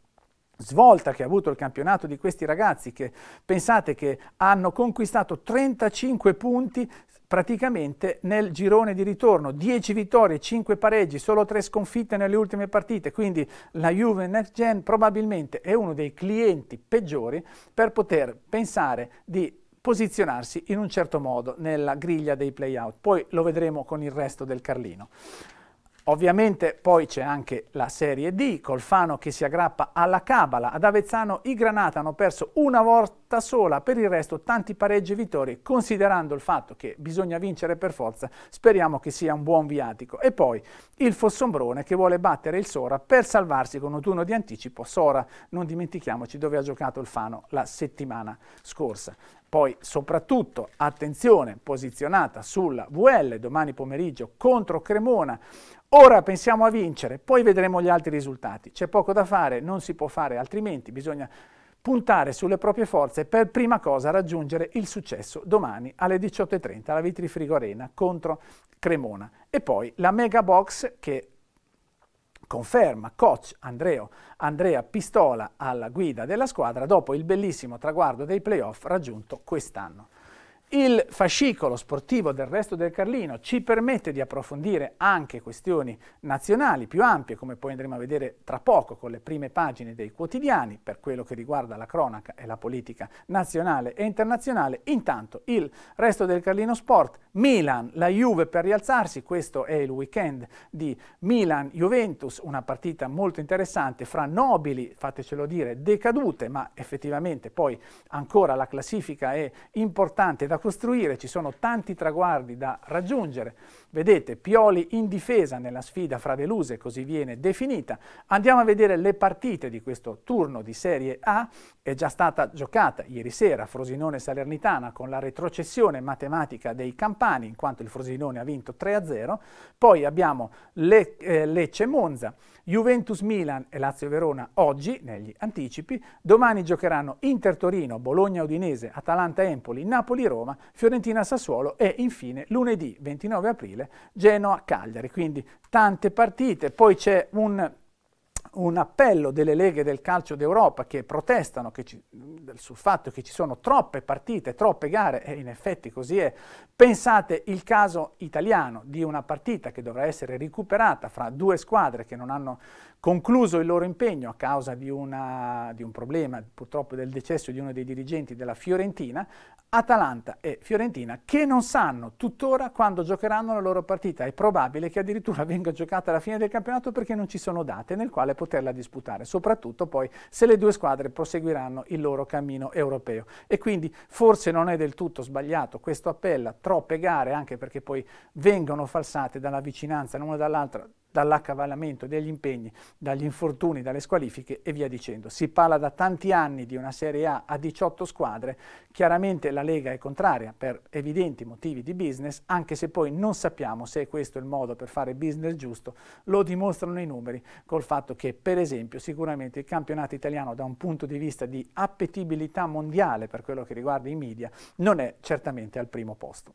[SPEAKER 1] svolta che ha avuto il campionato di questi ragazzi che pensate che hanno conquistato 35 punti praticamente nel girone di ritorno, 10 vittorie, 5 pareggi, solo 3 sconfitte nelle ultime partite, quindi la Juve Next Gen probabilmente è uno dei clienti peggiori per poter pensare di posizionarsi in un certo modo nella griglia dei playout, poi lo vedremo con il resto del Carlino. Ovviamente poi c'è anche la Serie D, Colfano che si aggrappa alla Cabala, ad Avezzano i Granata hanno perso una volta sola, per il resto tanti pareggi e vittorie, considerando il fatto che bisogna vincere per forza, speriamo che sia un buon viatico. E poi il Fossombrone che vuole battere il Sora per salvarsi con un turno di anticipo, Sora non dimentichiamoci dove ha giocato il Fano la settimana scorsa. Poi soprattutto attenzione posizionata sulla VL domani pomeriggio contro Cremona, Ora pensiamo a vincere, poi vedremo gli altri risultati. C'è poco da fare, non si può fare altrimenti, bisogna puntare sulle proprie forze per prima cosa raggiungere il successo domani alle 18.30 alla Vitri Frigo Arena contro Cremona. E poi la mega box che conferma coach Andreo, Andrea Pistola alla guida della squadra dopo il bellissimo traguardo dei playoff raggiunto quest'anno. Il fascicolo sportivo del resto del Carlino ci permette di approfondire anche questioni nazionali più ampie, come poi andremo a vedere tra poco con le prime pagine dei quotidiani, per quello che riguarda la cronaca e la politica nazionale e internazionale. Intanto il resto del Carlino Sport, Milan, la Juve per rialzarsi, questo è il weekend di Milan-Juventus, una partita molto interessante fra nobili, fatecelo dire, decadute, ma effettivamente poi ancora la classifica è importante da costruire, ci sono tanti traguardi da raggiungere, Vedete, Pioli in difesa nella sfida fra Deluse, così viene definita. Andiamo a vedere le partite di questo turno di Serie A. È già stata giocata ieri sera Frosinone-Salernitana con la retrocessione matematica dei Campani, in quanto il Frosinone ha vinto 3-0. Poi abbiamo le, eh, Lecce-Monza, Juventus-Milan e Lazio-Verona oggi, negli anticipi. Domani giocheranno Inter-Torino, Bologna-Udinese, Atalanta-Empoli, Napoli-Roma, Fiorentina-Sassuolo e infine lunedì 29 aprile Genoa-Cagliari, quindi tante partite, poi c'è un un appello delle leghe del calcio d'Europa che protestano che ci, sul fatto che ci sono troppe partite, troppe gare, e in effetti così è. Pensate il caso italiano di una partita che dovrà essere recuperata fra due squadre che non hanno Concluso il loro impegno a causa di, una, di un problema, purtroppo del decesso di uno dei dirigenti della Fiorentina, Atalanta e Fiorentina che non sanno tuttora quando giocheranno la loro partita. È probabile che addirittura [laughs] venga giocata alla fine del campionato perché non ci sono date nel quale poterla disputare, soprattutto poi se le due squadre proseguiranno il loro cammino europeo. E quindi forse non è del tutto sbagliato questo appello a troppe gare, anche perché poi vengono falsate dalla vicinanza l'una dall'altra dall'accavallamento degli impegni, dagli infortuni, dalle squalifiche e via dicendo. Si parla da tanti anni di una Serie A a 18 squadre, chiaramente la Lega è contraria per evidenti motivi di business, anche se poi non sappiamo se è questo il modo per fare business giusto, lo dimostrano i numeri col fatto che per esempio sicuramente il campionato italiano da un punto di vista di appetibilità mondiale per quello che riguarda i media non è certamente al primo posto.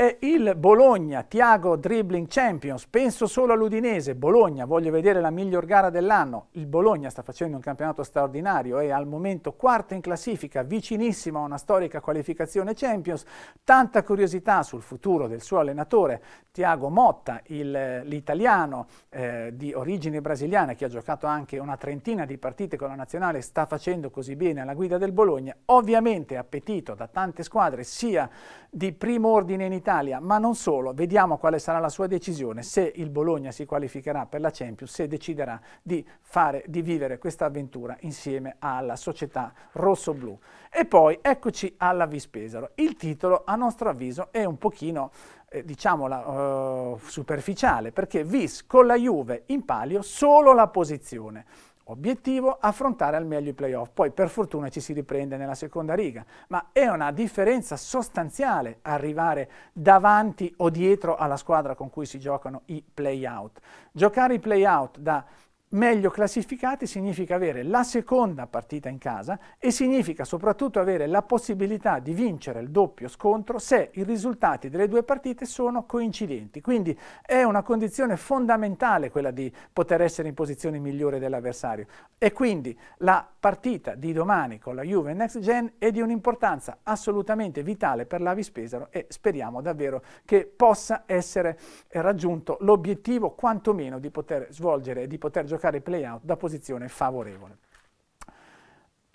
[SPEAKER 1] E il Bologna, Tiago Dribbling Champions, penso solo all'Udinese, Bologna, voglio vedere la miglior gara dell'anno, il Bologna sta facendo un campionato straordinario, è al momento quarto in classifica, vicinissimo a una storica qualificazione Champions, tanta curiosità sul futuro del suo allenatore, Tiago Motta, l'italiano eh, di origine brasiliana che ha giocato anche una trentina di partite con la nazionale, sta facendo così bene alla guida del Bologna, ovviamente appetito da tante squadre sia di primo ordine in Italia, Italia, ma non solo, vediamo quale sarà la sua decisione, se il Bologna si qualificherà per la Champions, se deciderà di, fare, di vivere questa avventura insieme alla società rosso-blu. E poi eccoci alla Vispesaro, il titolo a nostro avviso è un pochino eh, diciamola, eh, superficiale, perché Vis con la Juve in palio solo la posizione. Obiettivo, affrontare al meglio i playoff. Poi per fortuna ci si riprende nella seconda riga, ma è una differenza sostanziale arrivare davanti o dietro alla squadra con cui si giocano i playout. Giocare i playout da meglio classificati significa avere la seconda partita in casa e significa soprattutto avere la possibilità di vincere il doppio scontro se i risultati delle due partite sono coincidenti. Quindi è una condizione fondamentale quella di poter essere in posizione migliore dell'avversario e quindi la partita di domani con la Juve Next Gen è di un'importanza assolutamente vitale per l'Avis Pesaro e speriamo davvero che possa essere raggiunto l'obiettivo quantomeno di poter svolgere e di poter giocare giocare play-out da posizione favorevole.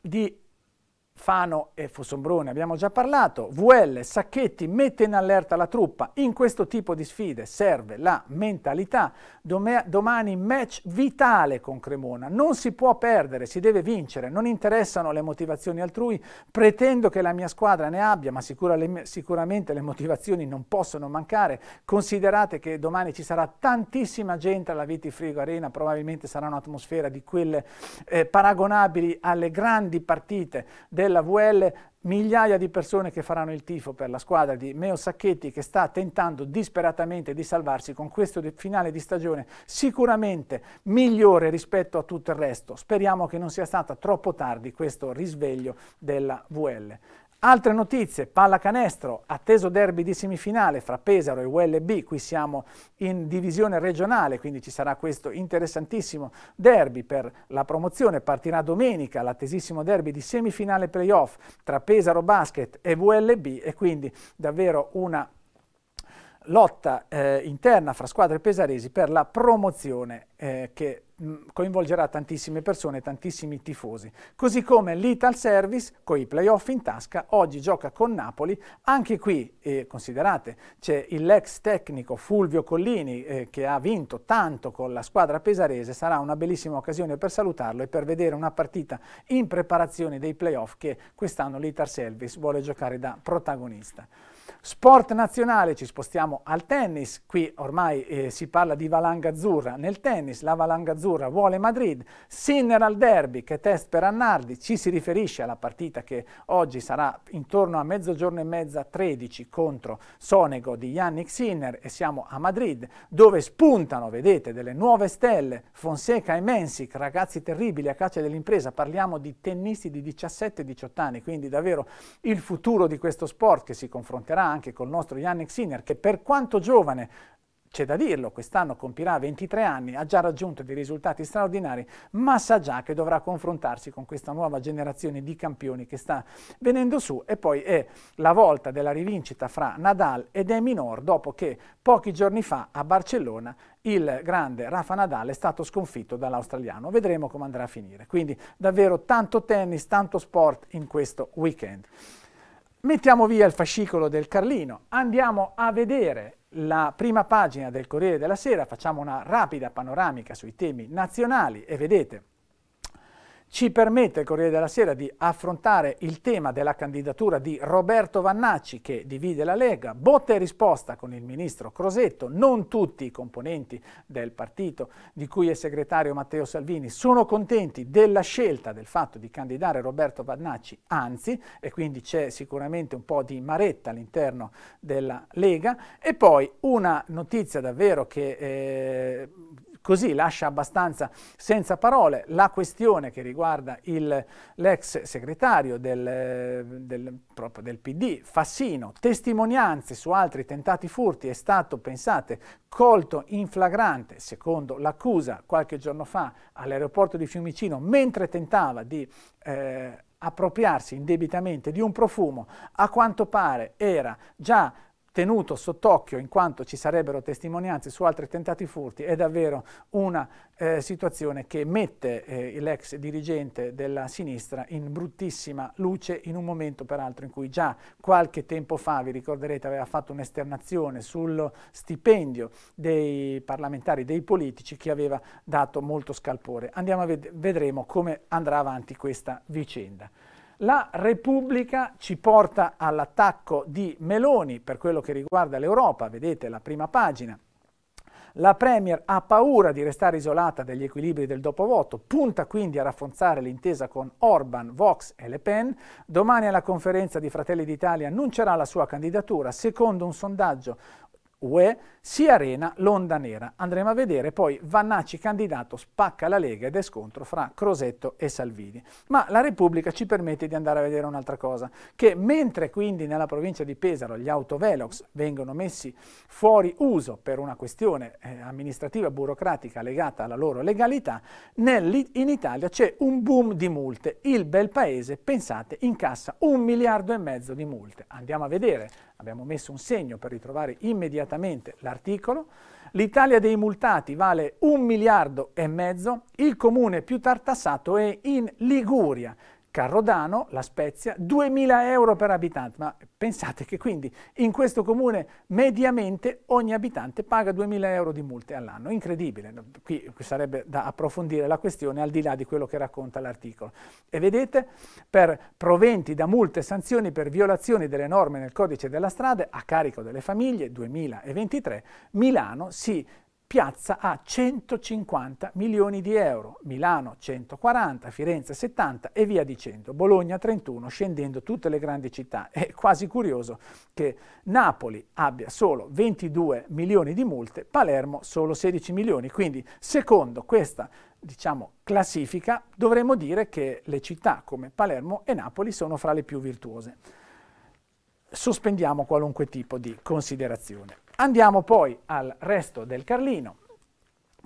[SPEAKER 1] Di Fano e Fossombrone abbiamo già parlato, VL, Sacchetti mette in allerta la truppa, in questo tipo di sfide serve la mentalità, domani match vitale con Cremona, non si può perdere, si deve vincere, non interessano le motivazioni altrui, pretendo che la mia squadra ne abbia, ma sicura le sicuramente le motivazioni non possono mancare, considerate che domani ci sarà tantissima gente alla Viti Vitifrigo Arena, probabilmente sarà un'atmosfera di quelle eh, paragonabili alle grandi partite del della VL migliaia di persone che faranno il tifo per la squadra di Meo Sacchetti che sta tentando disperatamente di salvarsi con questo finale di stagione sicuramente migliore rispetto a tutto il resto. Speriamo che non sia stato troppo tardi questo risveglio della VL. Altre notizie, pallacanestro, atteso derby di semifinale fra Pesaro e ULB, qui siamo in divisione regionale, quindi ci sarà questo interessantissimo derby per la promozione, partirà domenica l'attesissimo derby di semifinale playoff tra Pesaro Basket e ULB e quindi davvero una lotta eh, interna fra squadre pesaresi per la promozione eh, che mm, coinvolgerà tantissime persone, tantissimi tifosi. Così come l'Ital Service, con i playoff in tasca, oggi gioca con Napoli, anche qui, eh, considerate, c'è l'ex tecnico Fulvio Collini eh, che ha vinto tanto con la squadra pesarese, sarà una bellissima occasione per salutarlo e per vedere una partita in preparazione dei playoff che quest'anno l'Ital Service vuole giocare da protagonista. Sport nazionale, ci spostiamo al tennis, qui ormai eh, si parla di valanga azzurra, nel tennis la valanga azzurra vuole Madrid, Sinner al derby che test per Annardi, ci si riferisce alla partita che oggi sarà intorno a mezzogiorno e mezza 13 contro Sonego di Yannick Sinner e siamo a Madrid dove spuntano, vedete, delle nuove stelle, Fonseca e Mensic, ragazzi terribili a caccia dell'impresa, parliamo di tennisti di 17-18 anni, quindi davvero il futuro di questo sport che si confronterà anche col nostro Yannick Sinner, che per quanto giovane c'è da dirlo, quest'anno compirà 23 anni, ha già raggiunto dei risultati straordinari, ma sa già che dovrà confrontarsi con questa nuova generazione di campioni che sta venendo su e poi è la volta della rivincita fra Nadal ed Eminor dopo che pochi giorni fa a Barcellona il grande Rafa Nadal è stato sconfitto dall'australiano. Vedremo come andrà a finire. Quindi davvero tanto tennis, tanto sport in questo weekend. Mettiamo via il fascicolo del Carlino, andiamo a vedere la prima pagina del Corriere della Sera, facciamo una rapida panoramica sui temi nazionali e vedete ci permette il Corriere della Sera di affrontare il tema della candidatura di Roberto Vannacci che divide la Lega, botta e risposta con il ministro Crosetto, non tutti i componenti del partito di cui è segretario Matteo Salvini sono contenti della scelta del fatto di candidare Roberto Vannacci, anzi, e quindi c'è sicuramente un po' di maretta all'interno della Lega, e poi una notizia davvero che... Eh, così lascia abbastanza senza parole la questione che riguarda l'ex segretario del, del, proprio del PD, Fassino, testimonianze su altri tentati furti è stato, pensate, colto in flagrante, secondo l'accusa, qualche giorno fa all'aeroporto di Fiumicino, mentre tentava di... Eh, appropriarsi indebitamente di un profumo, a quanto pare era già tenuto sott'occhio in quanto ci sarebbero testimonianze su altri tentati furti, è davvero una eh, situazione che mette eh, l'ex dirigente della sinistra in bruttissima luce in un momento peraltro in cui già qualche tempo fa, vi ricorderete, aveva fatto un'esternazione sullo stipendio dei parlamentari, dei politici che aveva dato molto scalpore. Andiamo a ved vedremo come andrà avanti questa vicenda. La Repubblica ci porta all'attacco di Meloni per quello che riguarda l'Europa, vedete la prima pagina. La Premier ha paura di restare isolata dagli equilibri del dopovoto, punta quindi a rafforzare l'intesa con Orban, Vox e Le Pen. Domani alla conferenza di Fratelli d'Italia annuncerà la sua candidatura. Secondo un sondaggio UE, si arena l'onda nera. Andremo a vedere poi Vannacci candidato spacca la Lega ed è scontro fra Crosetto e Salvini. Ma la Repubblica ci permette di andare a vedere un'altra cosa, che mentre quindi nella provincia di Pesaro gli autovelox vengono messi fuori uso per una questione eh, amministrativa burocratica legata alla loro legalità, nel, in Italia c'è un boom di multe. Il bel paese, pensate, incassa un miliardo e mezzo di multe. Andiamo a vedere abbiamo messo un segno per ritrovare immediatamente l'articolo, l'Italia dei multati vale un miliardo e mezzo, il comune più tartassato è in Liguria, Carrodano, La Spezia, 2.000 euro per abitante. Ma pensate che quindi in questo comune mediamente ogni abitante paga 2.000 euro di multe all'anno. Incredibile. Qui sarebbe da approfondire la questione al di là di quello che racconta l'articolo. E vedete, per proventi da multe e sanzioni per violazioni delle norme nel codice della strada a carico delle famiglie 2023, Milano si piazza a 150 milioni di euro, Milano 140, Firenze 70 e via dicendo, Bologna 31, scendendo tutte le grandi città. È quasi curioso che Napoli abbia solo 22 milioni di multe, Palermo solo 16 milioni, quindi secondo questa diciamo, classifica dovremmo dire che le città come Palermo e Napoli sono fra le più virtuose sospendiamo qualunque tipo di considerazione. Andiamo poi al resto del Carlino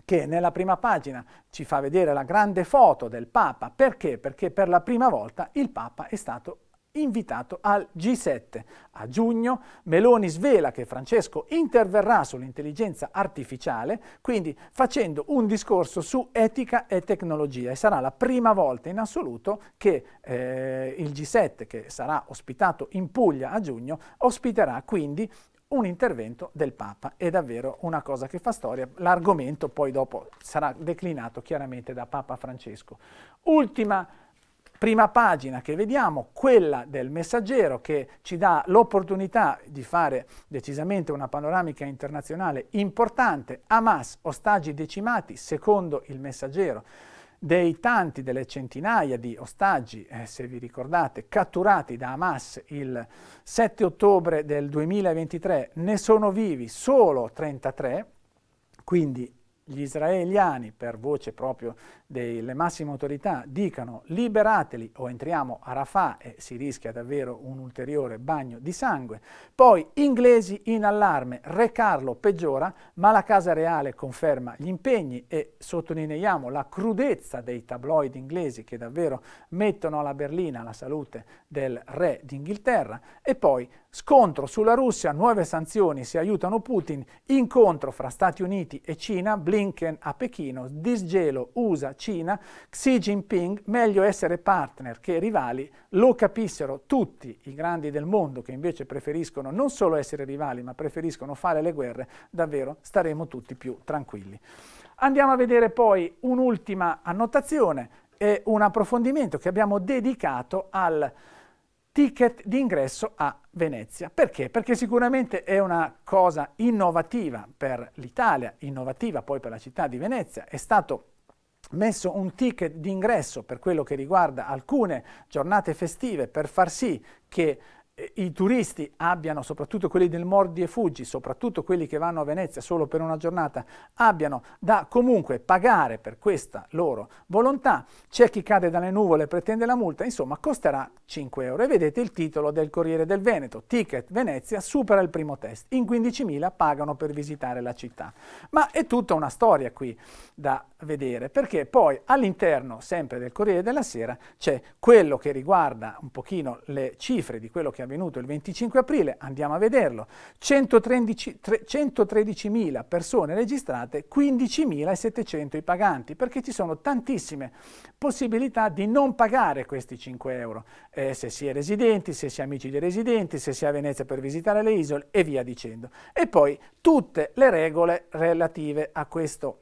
[SPEAKER 1] che nella prima pagina ci fa vedere la grande foto del Papa. Perché? Perché per la prima volta il Papa è stato invitato al G7. A giugno Meloni svela che Francesco interverrà sull'intelligenza artificiale, quindi facendo un discorso su etica e tecnologia e sarà la prima volta in assoluto che eh, il G7, che sarà ospitato in Puglia a giugno, ospiterà quindi un intervento del Papa. È davvero una cosa che fa storia. L'argomento poi dopo sarà declinato chiaramente da Papa Francesco. Ultima prima pagina che vediamo, quella del messaggero che ci dà l'opportunità di fare decisamente una panoramica internazionale importante, Hamas, ostaggi decimati, secondo il messaggero, dei tanti, delle centinaia di ostaggi, eh, se vi ricordate, catturati da Hamas il 7 ottobre del 2023, ne sono vivi solo 33, quindi gli israeliani, per voce proprio delle massime autorità dicano liberateli o entriamo a Rafah e si rischia davvero un ulteriore bagno di sangue. Poi inglesi in allarme, Re Carlo peggiora, ma la Casa Reale conferma gli impegni e sottolineiamo la crudezza dei tabloid inglesi che davvero mettono alla berlina la salute del re d'Inghilterra e poi Scontro sulla Russia, nuove sanzioni se aiutano Putin, incontro fra Stati Uniti e Cina, Blinken a Pechino, disgelo USA, Cina, Xi Jinping, meglio essere partner che rivali, lo capissero tutti i grandi del mondo che invece preferiscono non solo essere rivali ma preferiscono fare le guerre, davvero staremo tutti più tranquilli. Andiamo a vedere poi un'ultima annotazione e un approfondimento che abbiamo dedicato al ticket d'ingresso a Venezia. Perché? Perché sicuramente è una cosa innovativa per l'Italia, innovativa poi per la città di Venezia. È stato messo un ticket d'ingresso per quello che riguarda alcune giornate festive per far sì che eh, i turisti abbiano, soprattutto quelli del mordi e fuggi, soprattutto quelli che vanno a Venezia solo per una giornata, abbiano da comunque pagare per questa loro volontà, c'è chi cade dalle nuvole e pretende la multa, insomma costerà 5 euro. E vedete il titolo del Corriere del Veneto, Ticket Venezia supera il primo test, in 15.000 pagano per visitare la città. Ma è tutta una storia qui da vedere, perché poi all'interno sempre del Corriere della Sera c'è quello che riguarda un pochino le cifre di quello che avvenuto il 25 aprile, andiamo a vederlo, 113.000 persone registrate, 15.700 i paganti, perché ci sono tantissime possibilità di non pagare questi 5 euro, eh, se si è residenti, se si è amici dei residenti, se si è a Venezia per visitare le isole e via dicendo. E poi tutte le regole relative a questo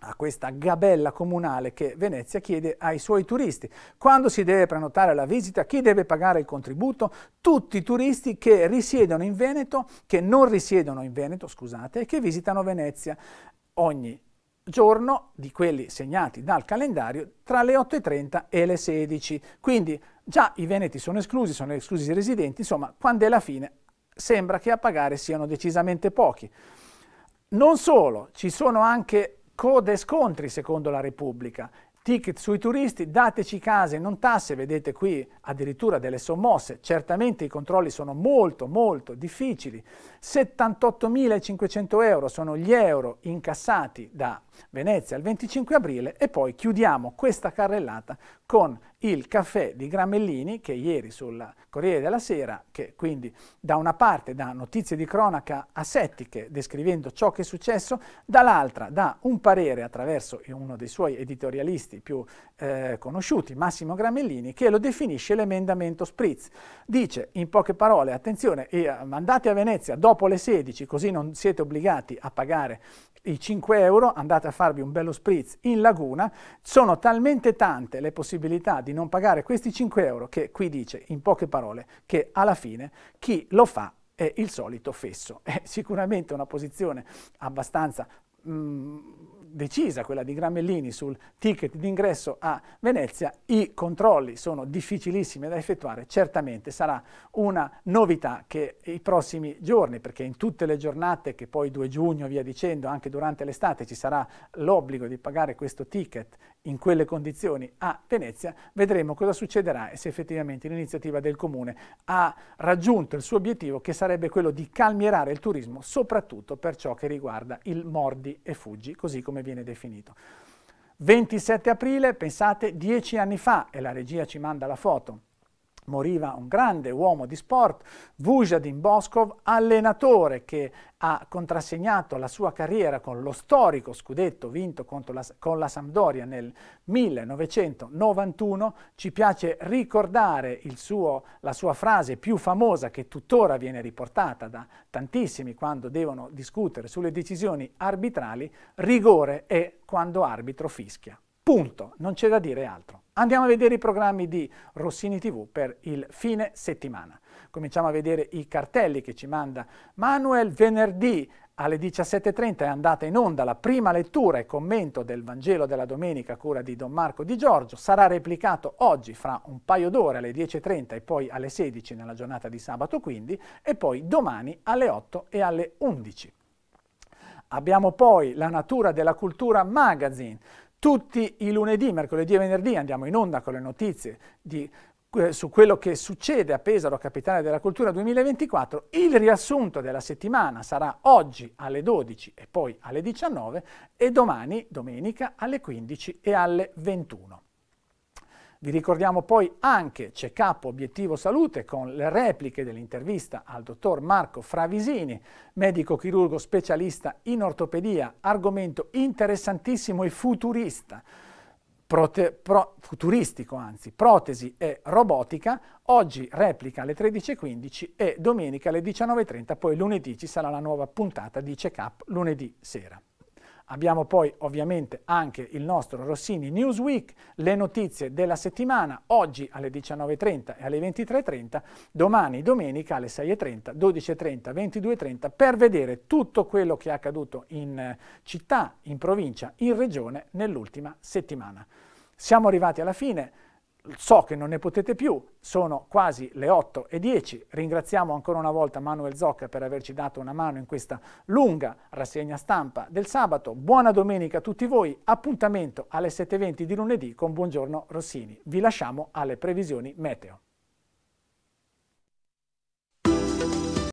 [SPEAKER 1] a questa gabella comunale che Venezia chiede ai suoi turisti. Quando si deve prenotare la visita, chi deve pagare il contributo? Tutti i turisti che risiedono in Veneto, che non risiedono in Veneto, scusate, e che visitano Venezia ogni giorno di quelli segnati dal calendario tra le 8.30 e le 16. Quindi già i veneti sono esclusi, sono esclusi i residenti, insomma, quando è la fine sembra che a pagare siano decisamente pochi. Non solo, ci sono anche code e scontri secondo la Repubblica, ticket sui turisti, dateci case, non tasse, vedete qui addirittura delle sommosse, certamente i controlli sono molto molto difficili, 78.500 euro sono gli euro incassati da Venezia il 25 aprile e poi chiudiamo questa carrellata con il caffè di Gramellini che ieri sul Corriere della Sera, che quindi da una parte dà notizie di cronaca asettiche descrivendo ciò che è successo, dall'altra dà un parere attraverso uno dei suoi editorialisti più eh, conosciuti, Massimo Gramellini, che lo definisce l'emendamento Spritz. Dice in poche parole, attenzione, eh, mandate a Venezia dopo dopo le 16, così non siete obbligati a pagare i 5 euro, andate a farvi un bello spritz in laguna, sono talmente tante le possibilità di non pagare questi 5 euro che qui dice in poche parole che alla fine chi lo fa è il solito fesso. È sicuramente una posizione abbastanza... Mm, decisa, quella di Gramellini, sul ticket d'ingresso a Venezia, i controlli sono difficilissimi da effettuare, certamente sarà una novità che i prossimi giorni, perché in tutte le giornate, che poi 2 giugno via dicendo, anche durante l'estate ci sarà l'obbligo di pagare questo ticket in quelle condizioni a Venezia, vedremo cosa succederà e se effettivamente l'iniziativa del Comune ha raggiunto il suo obiettivo che sarebbe quello di calmierare il turismo soprattutto per ciò che riguarda il mordi e fuggi, così come viene definito. 27 aprile, pensate, dieci anni fa, e la regia ci manda la foto, moriva un grande uomo di sport, Vujadin Boskov, allenatore che ha contrassegnato la sua carriera con lo storico scudetto vinto la, con la Sampdoria nel 1991. Ci piace ricordare suo, la sua frase più famosa che tuttora viene riportata da tantissimi quando devono discutere sulle decisioni arbitrali, rigore è quando arbitro fischia. Punto, non c'è da dire altro. Andiamo a vedere i programmi di Rossini TV per il fine settimana. Cominciamo a vedere i cartelli che ci manda Manuel venerdì alle 17.30 è andata in onda la prima lettura e commento del Vangelo della Domenica cura di Don Marco Di Giorgio, sarà replicato oggi fra un paio d'ore alle 10.30 e poi alle 16 nella giornata di sabato quindi e poi domani alle 8 e alle 11. Abbiamo poi la natura della cultura magazine, tutti i lunedì, mercoledì e venerdì andiamo in onda con le notizie di, eh, su quello che succede a Pesaro, capitale della cultura 2024. Il riassunto della settimana sarà oggi alle 12 e poi alle 19 e domani, domenica, alle 15 e alle 21. Vi ricordiamo poi anche Check-up Obiettivo Salute con le repliche dell'intervista al dottor Marco Fravisini, medico chirurgo specialista in ortopedia, argomento interessantissimo e futurista. Prote, pro, futuristico anzi, protesi e robotica, oggi replica alle 13.15 e domenica alle 19.30, poi lunedì ci sarà la nuova puntata di check-up lunedì sera. Abbiamo poi ovviamente anche il nostro Rossini Newsweek, le notizie della settimana, oggi alle 19.30 e alle 23.30, domani domenica alle 6.30, 12.30, 22.30 per vedere tutto quello che è accaduto in eh, città, in provincia, in regione nell'ultima settimana. Siamo arrivati alla fine so che non ne potete più, sono quasi le 8 e 10, ringraziamo ancora una volta Manuel Zocca per averci dato una mano in questa lunga rassegna stampa del sabato, buona domenica a tutti voi, appuntamento alle 7.20 di lunedì con Buongiorno Rossini, vi lasciamo alle previsioni meteo.